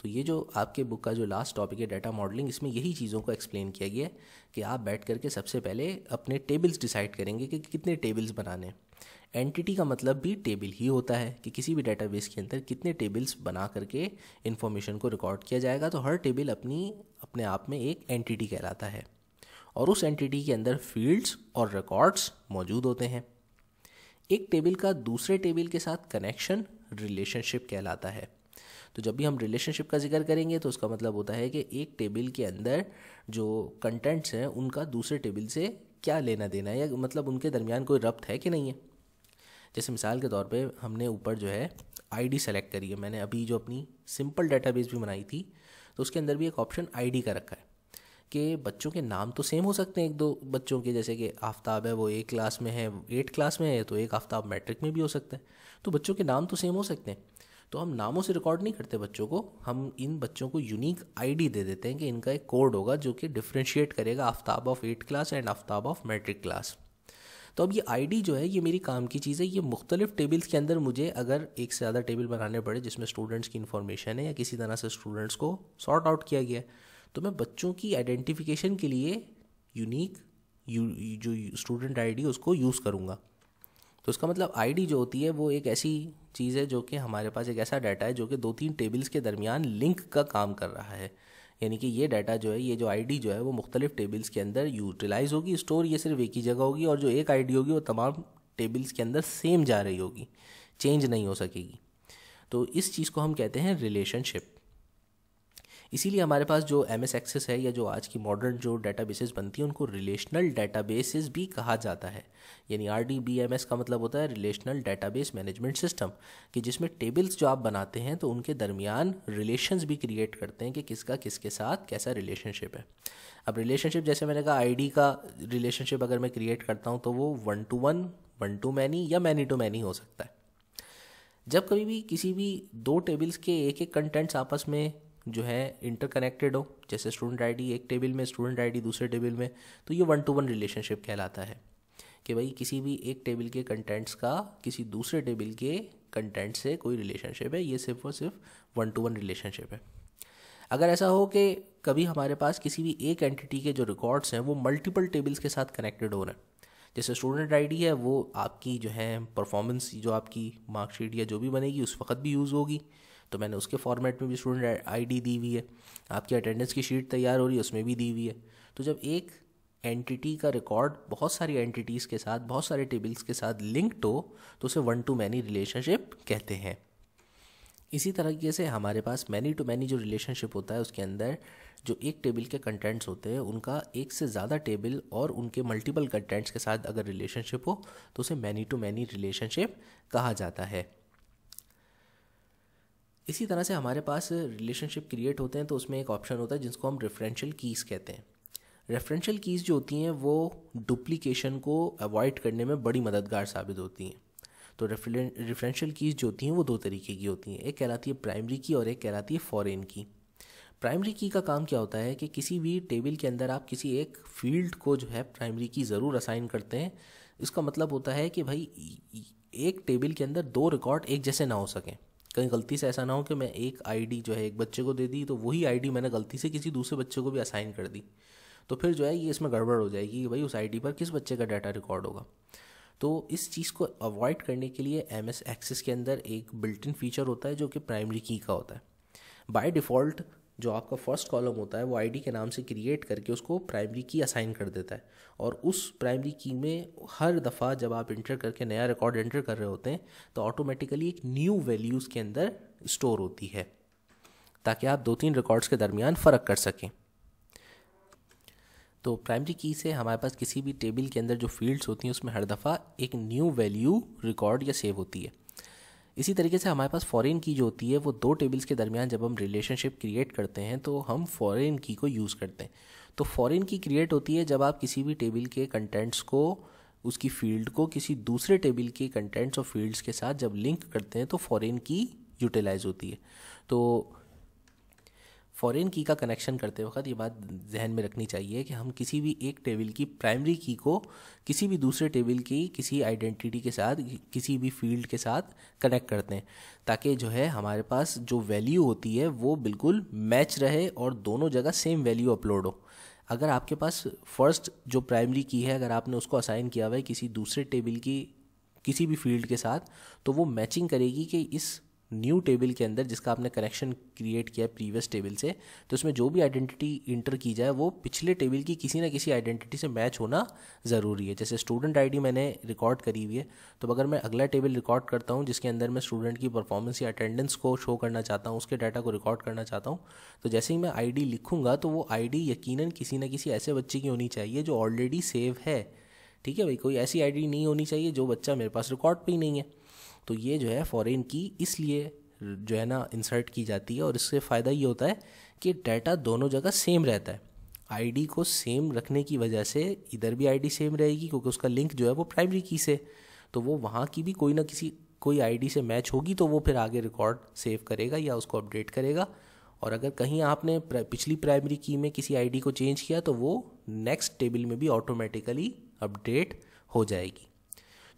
तो ये जो आपके बुक का जो लास्ट टॉपिक है डाटा मॉडलिंग इसमें यही चीज़ों को एक्सप्लेन किया गया है कि आप बैठ करके सबसे पहले अपने टेबल्स डिसाइड करेंगे कि कितने टेबल्स बनाने हैं एंटिटी का मतलब भी टेबल ही होता है कि किसी भी डेटाबेस के अंदर कितने टेबल्स बना करके इन्फॉर्मेशन को रिकॉर्ड किया जाएगा तो हर टेबल अपनी अपने आप में एक एंटिटी कहलाता है और उस एंटिटी के अंदर फील्ड्स और रिकॉर्ड्स मौजूद होते हैं एक टेबल का दूसरे टेबल के साथ कनेक्शन रिलेशनशिप कहलाता है तो जब भी हम रिलेशनशिप का जिक्र करेंगे तो उसका मतलब होता है कि एक टेबल के अंदर जो कंटेंट्स हैं उनका दूसरे टेबल से क्या लेना देना है या मतलब उनके दरमियान कोई रब्त है कि नहीं है जैसे मिसाल के तौर पे हमने ऊपर जो है आईडी सेलेक्ट करी है मैंने अभी जो अपनी सिंपल डेटाबेस भी बनाई थी तो उसके अंदर भी एक ऑप्शन आईडी का रखा है कि बच्चों के नाम तो सेम हो सकते हैं एक दो बच्चों के जैसे कि आफ्ताब है वो एक क्लास में है एट क्लास में है तो एक आफ्ताब मैट्रिक में भी हो सकता है तो बच्चों के नाम तो सेम हो सकते हैं तो हम नामों से रिकॉर्ड नहीं करते बच्चों को हम इन बच्चों को यूनिक आईडी दे देते हैं कि इनका एक कोड होगा जो कि डिफ्रेंशिएट करेगा Aftab of eight class and Aftab of matric class तो अब ये आईडी जो है ये मेरी काम की चीज़ है ये मुख्तलिफ टेबल्स के अंदर मुझे अगर एक से ज़्यादा टेबल बनाने पड़े जिसमें स्टूडेंट्स की इन्फॉर्मेशन है या किसी तरह से स्टूडेंट्स को सॉर्ट आउट किया गया है तो मैं बच्चों की आइडेंटिफिकेशन के लिए यूनिक यू, जो स्टूडेंट आईडी उसको यूज़ करूँगा तो उसका मतलब आईडी जो होती है वो एक ऐसी चीज़ है जो कि हमारे पास एक ऐसा डाटा है जो कि दो तीन टेबल्स के दरमियान लिंक का काम कर रहा है यानी कि ये डाटा जो है ये जो आईडी जो है वो मुख्तलिफ टेबल्स के अंदर यूटिलाइज होगी स्टोर ये सिर्फ एक ही जगह होगी और जो एक आईडी होगी वो तमाम टेबल्स के अंदर सेम जा रही होगी चेंज नहीं हो सकेगी तो इस चीज़ को हम कहते हैं रिलेशनशिप इसीलिए हमारे पास जो एम एस एक्सेस है या जो आज की मॉडर्न जो डाटा बेसेस बनती हैं उनको रिलेशनल डाटा बेसेस भी कहा जाता है यानी R D B M S का मतलब होता है relational database management system कि जिसमें टेबल्स जो आप बनाते हैं तो उनके दरमियान रिलेशंस भी क्रिएट करते हैं कि किसका किसके साथ कैसा रिलेशनशिप है अब रिलेशनशिप जैसे मैंने कहा डी का रिलेशनशिप अगर मैं क्रिएट करता हूँ तो वो one to one one to many या मैनी टू मैनी हो सकता है जब कभी भी किसी भी दो टेबल्स के एक एक कंटेंट्स आपस में जो है इंटरकनेक्टेड हो जैसे स्टूडेंट आईडी एक टेबल में स्टूडेंट आईडी दूसरे टेबल में तो ये वन टू वन रिलेशनशिप कहलाता है कि भाई किसी भी एक टेबल के कंटेंट्स का किसी दूसरे टेबल के कंटेंट से कोई रिलेशनशिप है ये सिर्फ और सिर्फ वन टू वन रिलेशनशिप है अगर ऐसा हो कि कभी हमारे पास किसी भी एक एंटिटी के जो रिकॉर्ड्स हैं वो मल्टीपल टेबल्स के साथ कनेक्टेड हो रहे हैं जैसे स्टूडेंट आईडी है वो आपकी जो है परफॉर्मेंस जो आपकी मार्कशीट या जो भी बनेगी उस वक्त भी यूज़ होगी तो मैंने उसके फॉर्मेट में भी स्टूडेंट आईडी दी हुई है आपकी अटेंडेंस की शीट तैयार हो रही है उसमें भी दी हुई है तो जब एक एंटिटी का रिकॉर्ड बहुत सारी एंटिटीज़ के साथ बहुत सारे टेबल्स के साथ लिंक्ड हो तो उसे वन टू मैनी रिलेशनशिप कहते हैं इसी तरीके से हमारे पास मैनी टू मैनी जो रिलेशनशिप होता है उसके अंदर जो एक टेबल के कंटेंट्स होते हैं उनका एक से ज़्यादा टेबल और उनके मल्टीपल कंटेंट्स के साथ अगर रिलेशनशिप हो तो उसे मैनी टू मैनी रिलेशनशिप कहा जाता है इसी तरह से हमारे पास रिलेशनशिप क्रिएट होते हैं तो उसमें एक ऑप्शन होता है जिसको हम रेफरेंशियल कीज़ कहते हैं रेफरेंशियल कीज़ जो होती हैं वो डुप्लीकेशन को अवॉइड करने में बड़ी मददगार साबित होती हैं तो रेफरेंशियल कीज़ जो होती हैं वो दो तरीके की होती हैं एक कहलाती है प्राइमरी की और एक कहलाती है फॉरेन की प्राइमरी की का काम क्या होता है कि किसी भी टेबल के अंदर आप किसी एक फील्ड को जो है प्राइमरी की ज़रूर असाइन करते हैं इसका मतलब होता है कि भाई एक टेबल के अंदर दो रिकॉर्ड एक जैसे ना हो सकें कहीं गलती से ऐसा ना हो कि मैं एक आईडी जो है एक बच्चे को दे दी तो वही आईडी मैंने गलती से किसी दूसरे बच्चे को भी असाइन कर दी तो फिर जो है ये इसमें गड़बड़ हो जाएगी कि भाई उस आईडी पर किस बच्चे का डाटा रिकॉर्ड होगा तो इस चीज़ को अवॉइड करने के लिए एम एस एक्सेस के अंदर एक बिल्टिन फीचर होता है जो कि प्राइमरी की का होता है बाय डिफ़ॉल्ट जो आपका फर्स्ट कॉलम होता है वो आईडी के नाम से क्रिएट करके उसको प्राइमरी की असाइन कर देता है और उस प्राइमरी की में हर दफ़ा जब आप इंटर करके नया रिकॉर्ड एंटर कर रहे होते हैं तो ऑटोमेटिकली एक न्यू वैल्यूज़ के अंदर स्टोर होती है ताकि आप दो तीन रिकॉर्ड्स के दरमियान फ़र्क कर सकें तो प्राइमरी की से हमारे पास किसी भी टेबल के अंदर जो फील्ड्स होती हैं उसमें हर दफ़ा एक न्यू वैल्यू रिकॉर्ड या सेव होती है इसी तरीके से हमारे पास फॉरेन की जो होती है वो दो टेबल्स के दरमियान जब हम रिलेशनशिप क्रिएट करते हैं तो हम फॉरेन की को यूज़ करते हैं तो फॉरेन की क्रिएट होती है जब आप किसी भी टेबल के कंटेंट्स को उसकी फील्ड को किसी दूसरे टेबल के कंटेंट्स और फील्ड्स के साथ जब लिंक करते हैं तो फॉरेन की यूटिलाइज होती है तो फॉरेन की का कनेक्शन करते वक्त ये बात जहन में रखनी चाहिए कि हम किसी भी एक टेबल की प्राइमरी की को किसी भी दूसरे टेबल की किसी आइडेंटिटी के साथ किसी भी फील्ड के साथ कनेक्ट करते हैं ताकि जो है हमारे पास जो वैल्यू होती है वो बिल्कुल मैच रहे और दोनों जगह सेम वैल्यू अपलोड हो अगर आपके पास फर्स्ट जो प्राइमरी की है अगर आपने उसको असाइन किया हुआ है किसी दूसरे टेबल की किसी भी फील्ड के साथ तो वो मैचिंग करेगी कि इस न्यू टेबल के अंदर जिसका आपने कनेक्शन क्रिएट किया है प्रीवियस टेबल से तो उसमें जो भी आइडेंटिटी इंटर की जाए वो पिछले टेबल की किसी ना किसी आइडेंटिटी से मैच होना ज़रूरी है जैसे स्टूडेंट आईडी मैंने रिकॉर्ड करी हुई है तो अगर मैं अगला टेबल रिकॉर्ड करता हूँ जिसके अंदर मैं स्टूडेंट की परफॉर्मेंस या अटेंडेंस को शो करना चाहता हूँ उसके डाटा को रिकॉर्ड करना चाहता हूँ तो जैसे ही मैं आई लिखूँगा तो वो आई यकीन किसी न किसी ऐसे बच्चे की होनी चाहिए जो ऑलरेडी सेव है ठीक है भाई कोई ऐसी आई नहीं होनी चाहिए जो बच्चा मेरे पास रिकॉर्ड पर ही नहीं है तो ये जो है फॉरेन की इसलिए जो है ना इंसर्ट की जाती है और इससे फ़ायदा ये होता है कि डाटा दोनों जगह सेम रहता है आईडी को सेम रखने की वजह से इधर भी आईडी सेम रहेगी क्योंकि उसका लिंक जो है वो प्राइमरी की से तो वो वहाँ की भी कोई ना किसी कोई आईडी से मैच होगी तो वो फिर आगे रिकॉर्ड सेव करेगा या उसको अपडेट करेगा और अगर कहीं आपने पिछली प्राइमरी की में किसी आईडी को चेंज किया तो वो नेक्स्ट टेबल में भी ऑटोमेटिकली अपडेट हो जाएगी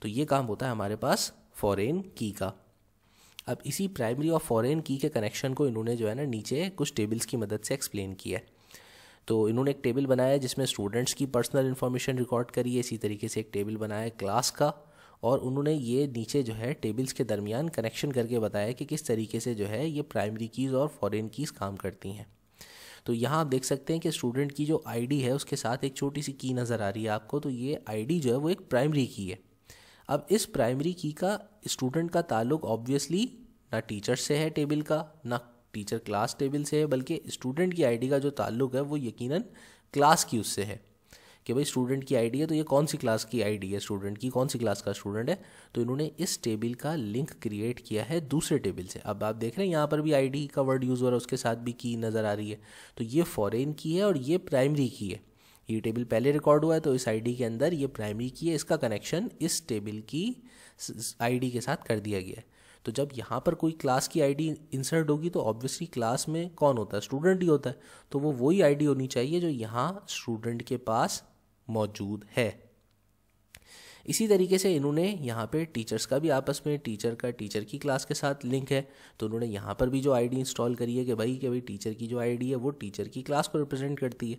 तो ये काम होता है हमारे पास फॉरेन की का अब इसी प्राइमरी और फॉरेन की के कनेक्शन को इन्होंने जो है ना नीचे कुछ टेबल्स की मदद से एक्सप्लेन किया है तो इन्होंने एक टेबल बनाया जिसमें स्टूडेंट्स की पर्सनल इन्फॉर्मेशन रिकॉर्ड करी है इसी तरीके से एक टेबल बनाया क्लास का और उन्होंने ये नीचे जो है टेबल्स के दरमियान कनेक्शन करके बताया कि किस तरीके से जो है ये प्राइमरी कीज़ और फॉरेन कीज़ काम करती हैं तो यहाँ आप देख सकते हैं कि स्टूडेंट की जो आईडी है उसके साथ एक छोटी सी की नज़र आ रही है आपको तो ये आईडी जो है वो एक प्राइमरी की है अब इस प्राइमरी की का स्टूडेंट का ताल्लुक ऑब्वियसली ना टीचर से है टेबल का ना टीचर क्लास टेबल से है बल्कि स्टूडेंट की आईडी का जो ताल्लुक है वो यकीनन क्लास की उससे है कि भाई स्टूडेंट की आईडी है तो ये कौन सी क्लास की आईडी है स्टूडेंट की कौन सी क्लास का स्टूडेंट है तो इन्होंने इस टेबल का लिंक क्रिएट किया है दूसरे टेबल से अब आप देख रहे हैं यहाँ पर भी आईडी का वर्ड यूज़ हो रहा है उसके साथ भी की नज़र आ रही है तो ये फॉरेन की है और ये प्राइमरी की है ये टेबल पहले रिकॉर्ड हुआ है तो इस आईडी के अंदर ये प्राइमरी की है इसका कनेक्शन इस टेबल की आईडी के साथ कर दिया गया है तो जब यहाँ पर कोई क्लास की आईडी इंसर्ट होगी तो ऑब्वियसली क्लास में कौन होता है स्टूडेंट ही होता है तो वो वही आईडी होनी चाहिए जो यहाँ स्टूडेंट के पास मौजूद है इसी तरीके से इन्होंने यहाँ पे टीचर्स का भी आपस में टीचर का टीचर की क्लास के साथ लिंक है तो उन्होंने यहाँ पर भी जो आईडी इंस्टॉल करी है कि भाई कि भाई टीचर की जो आईडी है वो टीचर की क्लास को रिप्रेजेंट करती है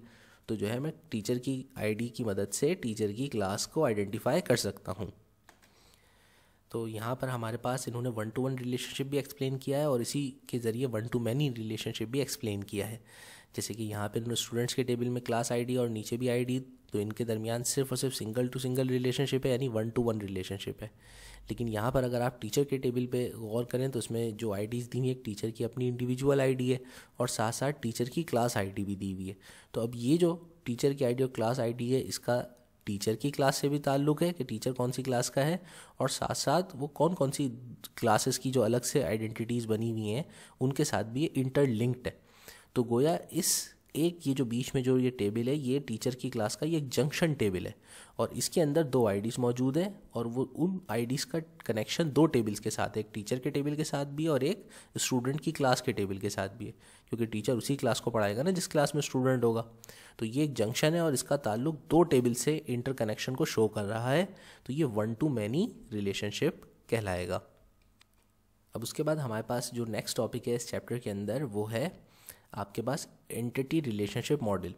तो जो है मैं टीचर की आईडी की मदद से टीचर की क्लास को आइडेंटिफाई कर सकता हूँ तो यहाँ पर हमारे पास इन्होंने वन टू वन रिलेशनशिप भी एक्सप्लेन किया है और इसी के ज़रिए वन टू मैनी रिलेशनशिप भी एक्सप्लेन किया है जैसे कि यहाँ पर स्टूडेंट्स के टेबल में क्लास आई और नीचे भी आई तो इनके दरमियान सिर्फ और सिर्फ सिंगल टू सिंगल रिलेशनशिप है यानी वन टू वन रिलेशनशिप है लेकिन यहाँ पर अगर आप टीचर के टेबल पे गौर करें तो उसमें जो आईडीज़ दी हुई एक टीचर की अपनी इंडिविजुअल आईडी है और साथ साथ टीचर की क्लास आईडी भी दी हुई है तो अब ये जो टीचर की आईडी और क्लास आईडी है इसका टीचर की क्लास से भी ताल्लुक़ है कि टीचर कौन सी क्लास का है और साथ साथ वो कौन कौन सी क्लासेस की जो अलग से आइडेंटिटीज़ बनी हुई हैं उनके साथ भी ये इंटरलिंक्ड है तो गोया इस एक ये जो बीच में जो ये टेबल है ये टीचर की क्लास का ये एक जंक्शन टेबल है और इसके अंदर दो आईडीज़ मौजूद हैं और वो उन आईडीज़ का कनेक्शन दो टेबल्स के साथ है एक टीचर के टेबल के साथ भी और एक स्टूडेंट की क्लास के टेबल के साथ भी है क्योंकि टीचर उसी क्लास को पढ़ाएगा ना जिस क्लास में स्टूडेंट होगा तो ये एक जंक्शन है और इसका ताल्लुक दो टेबल से इंटर कनेक्शन को शो कर रहा है तो ये वन टू मैनी रिलेशनशिप कहलाएगा अब उसके बाद हमारे पास जो नेक्स्ट टॉपिक है इस चैप्टर के अंदर वो है आपके पास एंटिटी रिलेशनशिप मॉडल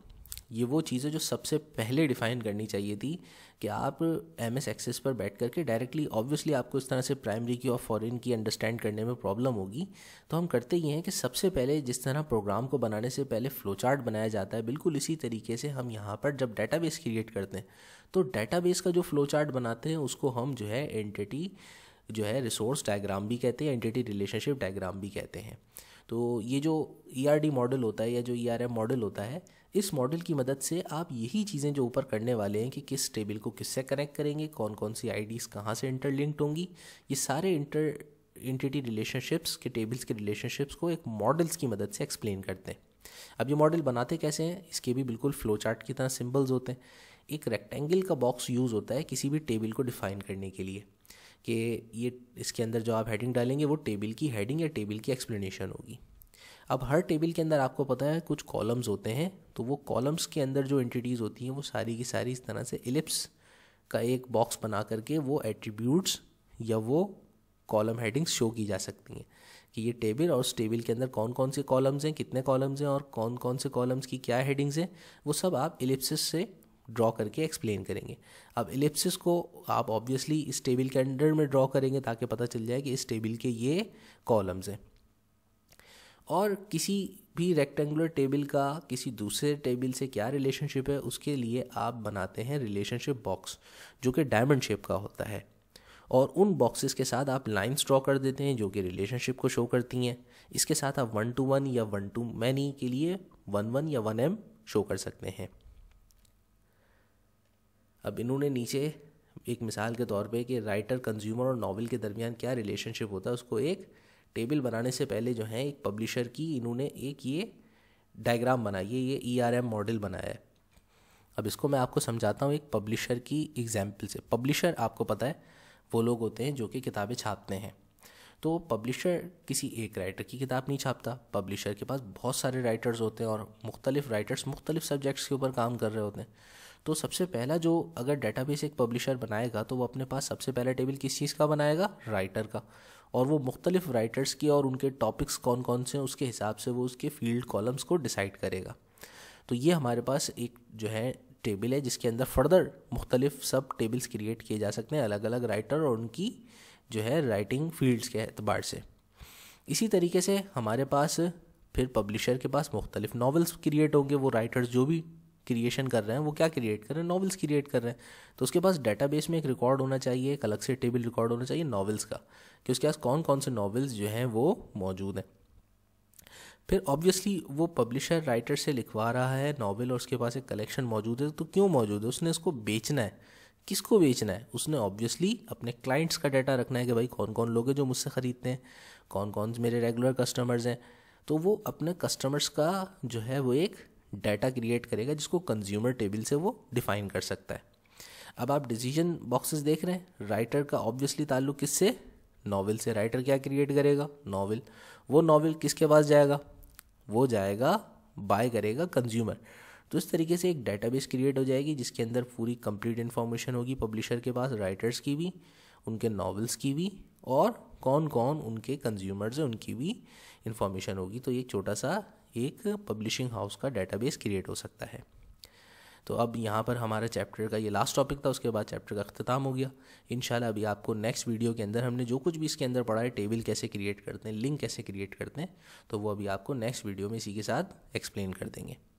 ये वो चीज़ है जो सबसे पहले डिफाइन करनी चाहिए थी कि आप एम एस एक्सेस पर बैठ करके डायरेक्टली ऑब्वियसली आपको इस तरह से प्राइमरी की और फॉरेन की अंडरस्टैंड करने में प्रॉब्लम होगी तो हम करते ये हैं कि सबसे पहले जिस तरह प्रोग्राम को बनाने से पहले फ्लो चार्ट बनाया जाता है बिल्कुल इसी तरीके से हम यहाँ पर जब बेस क्रिएट करते हैं तो बेस का जो फ्लो चार्ट बनाते हैं उसको हम जो है एंटिटी जो है रिसोर्स डायग्राम भी कहते हैं एंटिटी रिलेशनशिप डायग्राम भी कहते हैं तो ये जो ई e मॉडल होता है या जो ई e मॉडल होता है इस मॉडल की मदद से आप यही चीज़ें जो ऊपर करने वाले हैं कि किस टेबल को किससे कनेक्ट करेंगे कौन कौन सी आई डीज़ कहाँ से इंटरलिंक्ड होंगी ये सारे इंटर इंटिटी रिलेशनशिप्स के टेबल्स के रिलेशनशिप्स को एक मॉडल्स की मदद से एक्सप्लेन करते हैं अब ये मॉडल बनाते कैसे हैं इसके भी बिल्कुल फ्लो चार्ट की तरह सिंबल्स होते हैं एक रेक्टेंगल का बॉक्स यूज़ होता है किसी भी टेबल को डिफाइन करने के लिए कि ये इसके अंदर जो आप हेडिंग डालेंगे वो टेबल की हेडिंग या टेबल की एक्सप्लेनेशन होगी अब हर टेबल के अंदर आपको पता है कुछ कॉलम्स होते हैं तो वो कॉलम्स के अंदर जो एंटिटीज़ होती हैं वो सारी की सारी इस तरह से इलिप्स का एक बॉक्स बना करके वो एट्रीब्यूट्स या वो कॉलम हेडिंग्स शो की जा सकती हैं कि ये टेबल और उस टेबल के अंदर कौन कौन से कॉलम्स हैं कितने कॉलम्स हैं और कौन कौन से कॉलम्स की क्या हेडिंग्स हैं वो सब आप एलिप्स से ड्रॉ करके एक्सप्लेन करेंगे अब इलिप्सिस को आप ऑब्वियसली इस टेबल के अंडर में ड्रॉ करेंगे ताकि पता चल जाए कि इस टेबल के ये कॉलम्स हैं और किसी भी रेक्टेंगुलर टेबल का किसी दूसरे टेबल से क्या रिलेशनशिप है उसके लिए आप बनाते हैं रिलेशनशिप बॉक्स जो कि डायमंड शेप का होता है और उन बॉक्सेस के साथ आप लाइंस ड्रॉ कर देते हैं जो कि रिलेशनशिप को शो करती हैं इसके साथ आप वन टू वन या वन टू मैनी के लिए वन वन या वन एम शो कर सकते हैं अब इन्होंने नीचे एक मिसाल के तौर पे कि राइटर कंज्यूमर और नावल के दरमियान क्या रिलेशनशिप होता है उसको एक टेबल बनाने से पहले जो है एक पब्लिशर की इन्होंने एक ये डायग्राम बनाई है ये ई आर एम मॉडल बनाया है अब इसको मैं आपको समझाता हूँ एक पब्लिशर की एग्जाम्पल से पब्लिशर आपको पता है वो लोग होते हैं जो कि किताबें छापते हैं तो पब्लिशर किसी एक राइटर की किताब नहीं छापता पब्लिशर के पास बहुत सारे राइटर्स होते हैं और मुख्तलिफ राइटर्स मुख्तलिफ सब्जेक्ट्स के ऊपर काम कर रहे होते हैं तो सबसे पहला जो अगर डेटाबेस एक पब्लिशर बनाएगा तो वो अपने पास सबसे पहला टेबल किस चीज़ का बनाएगा राइटर का और वो मुख्तलिफ राइटर्स की और उनके टॉपिक्स कौन कौन से हैं उसके हिसाब से वो उसके फील्ड कॉलम्स को डिसाइड करेगा तो ये हमारे पास एक जो है टेबल है जिसके अंदर फर्दर मुख्तलिफ सब टेबल्स क्रिएट किए जा सकते हैं अलग अलग राइटर और उनकी जो है राइटिंग फील्ड्स के अतबार से इसी तरीके से हमारे पास फिर पब्लिशर के पास मुख्तलिफ नावल्स क्रिएट होंगे वो राइटर्स जो भी क्रिएशन कर रहे हैं वो क्या क्रिएट कर रहे हैं नॉवेल्स क्रिएट कर रहे हैं तो उसके पास डेटाबेस में एक रिकॉर्ड होना चाहिए एक अलग से टेबल रिकॉर्ड होना चाहिए नॉवेल्स का कि उसके पास कौन कौन से नॉवेल्स जो हैं वो मौजूद हैं फिर ऑब्वियसली वो पब्लिशर राइटर से लिखवा रहा है नावल और उसके पास एक कलेक्शन मौजूद है तो क्यों मौजूद है उसने इसको बेचना है किसको बेचना है उसने ऑब्वियसली अपने क्लाइंट्स का डाटा रखना है कि भाई कौन कौन लोग हैं जो मुझसे ख़रीदते हैं कौन कौन मेरे रेगुलर कस्टमर्स हैं तो वो अपने कस्टमर्स का जो है वो एक डाटा क्रिएट करेगा जिसको कंज्यूमर टेबल से वो डिफाइन कर सकता है अब आप डिसीजन बॉक्सेस देख रहे हैं राइटर का ऑब्वियसली ताल्लुक किससे नावल से राइटर क्या क्रिएट करेगा नावल वो नावल किसके पास जाएगा वो जाएगा बाय करेगा कंज्यूमर तो इस तरीके से एक डेटाबेस क्रिएट हो जाएगी जिसके अंदर पूरी कंप्लीट इन्फॉर्मेशन होगी पब्लिशर के पास राइटर्स की भी उनके नावल्स की भी और कौन कौन उनके कंज्यूमर्स हैं उनकी भी इन्फॉर्मेशन होगी तो ये छोटा सा एक पब्लिशिंग हाउस का डेटाबेस क्रिएट हो सकता है तो अब यहाँ पर हमारे चैप्टर का ये लास्ट टॉपिक था उसके बाद चैप्टर का अख्ताम हो गया इन अभी आपको नेक्स्ट वीडियो के अंदर हमने जो कुछ भी इसके अंदर पढ़ा है टेबल कैसे क्रिएट करते हैं लिंक कैसे क्रिएट करते हैं तो वो अभी आपको नेक्स्ट वीडियो में इसी के साथ एक्सप्लेन कर देंगे